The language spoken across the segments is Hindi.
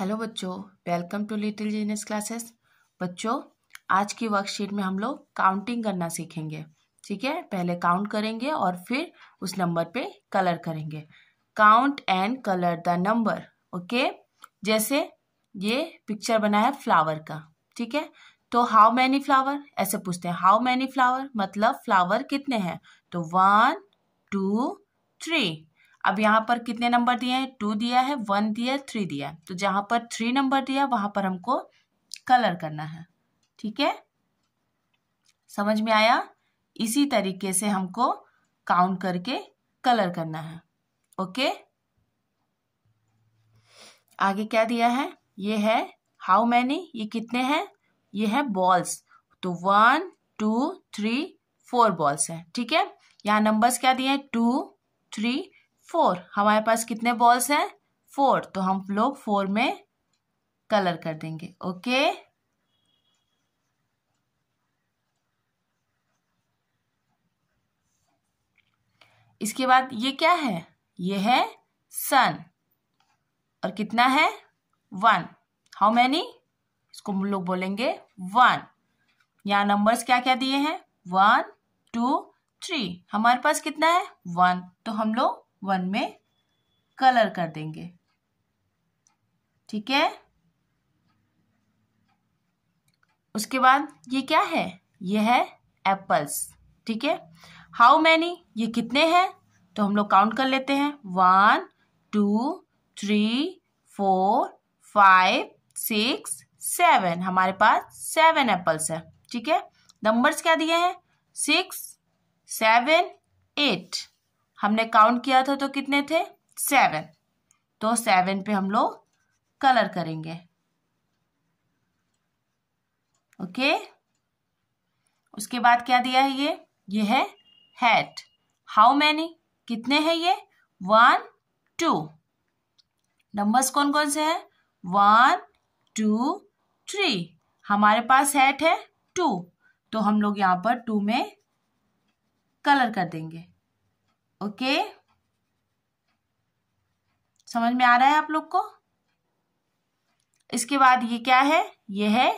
हेलो बच्चों welcome to little genius classes बच्चों आज की वर्कशीट में हम लोग काउंटिंग करना सीखेंगे ठीक है पहले काउंट करेंगे और फिर उस नंबर पे कलर करेंगे count and colour the number okay जैसे ये पिक्चर बना है फ्लावर का ठीक है तो हाउ मैनी फ्लावर ऐसे पूछते हैं हाउ मैनी फ्लावर मतलब फ्लावर कितने हैं तो वन टू थ्री अब यहाँ पर कितने नंबर दिए हैं टू दिया है वन दिया है थ्री दिया है तो जहाँ पर थ्री नंबर दिया वहाँ पर हमको कलर करना है ठीक है समझ में आया इसी तरीके से हमको काउंट करके कलर करना है ओके आगे क्या दिया है ये है हाउ मैनी ये कितने हैं ये है बॉल्स तो one two three four balls है ठीक है यहाँ नंबर्स क्या दिए हैं टू थ्री फोर हमारे पास कितने बॉल्स हैं फोर तो हम लोग फोर में कलर कर देंगे ओके इसके बाद ये क्या है ये है सन और कितना है वन हाउ मैनी इसको हम लोग बोलेंगे वन यहाँ नंबर्स क्या क्या दिए हैं वन टू थ्री हमारे पास कितना है वन तो हम लोग वन में कलर कर देंगे ठीक है उसके बाद ये क्या है ये है एप्पल्स ठीक है हाउ मैनी ये कितने हैं तो हम लोग काउंट कर लेते हैं one two three four five six seven हमारे पास सेवन एप्पल्स है ठीक है नंबर्स क्या दिए हैं सिक्स सेवन एट हमने काउंट किया था तो कितने थे सेवन तो सेवन पे हम लोग कलर करेंगे ओके उसके बाद क्या दिया है ये ये है हैट हाउ मैनी कितने हैं ये वन टू नंबर्स कौन कौन से हैं वन टू थ्री हमारे पास हैट है टू तो हम लोग यहां पर टू में कलर कर देंगे ओके समझ में आ रहा है आप लोग को इसके बाद ये क्या है ये है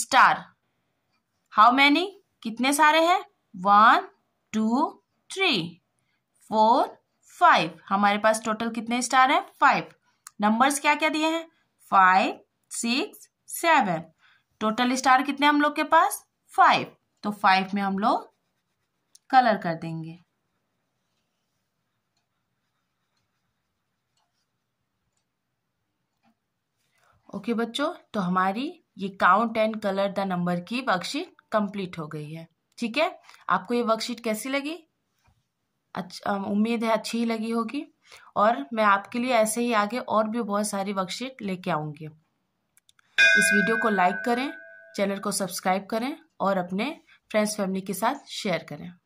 स्टार हाउ मैनी कितने सारे हैं one two three four five हमारे पास टोटल कितने स्टार हैं फाइव नंबर्स क्या क्या दिए हैं five six seven total star कितने हम लोग के पास फाइव तो फाइव में हम लोग कलर कर देंगे ओके बच्चों तो हमारी ये count and colour the number की वर्कशीट कंप्लीट हो गई है ठीक है आपको ये वर्कशीट कैसी लगी अच्छा उम्मीद है अच्छी ही लगी होगी और मैं आपके लिए ऐसे ही आगे और भी बहुत सारी वर्कशीट लेके आऊँगी इस वीडियो को लाइक करें चैनल को सब्सक्राइब करें और अपने फ्रेंड्स फैमिली के साथ शेयर करें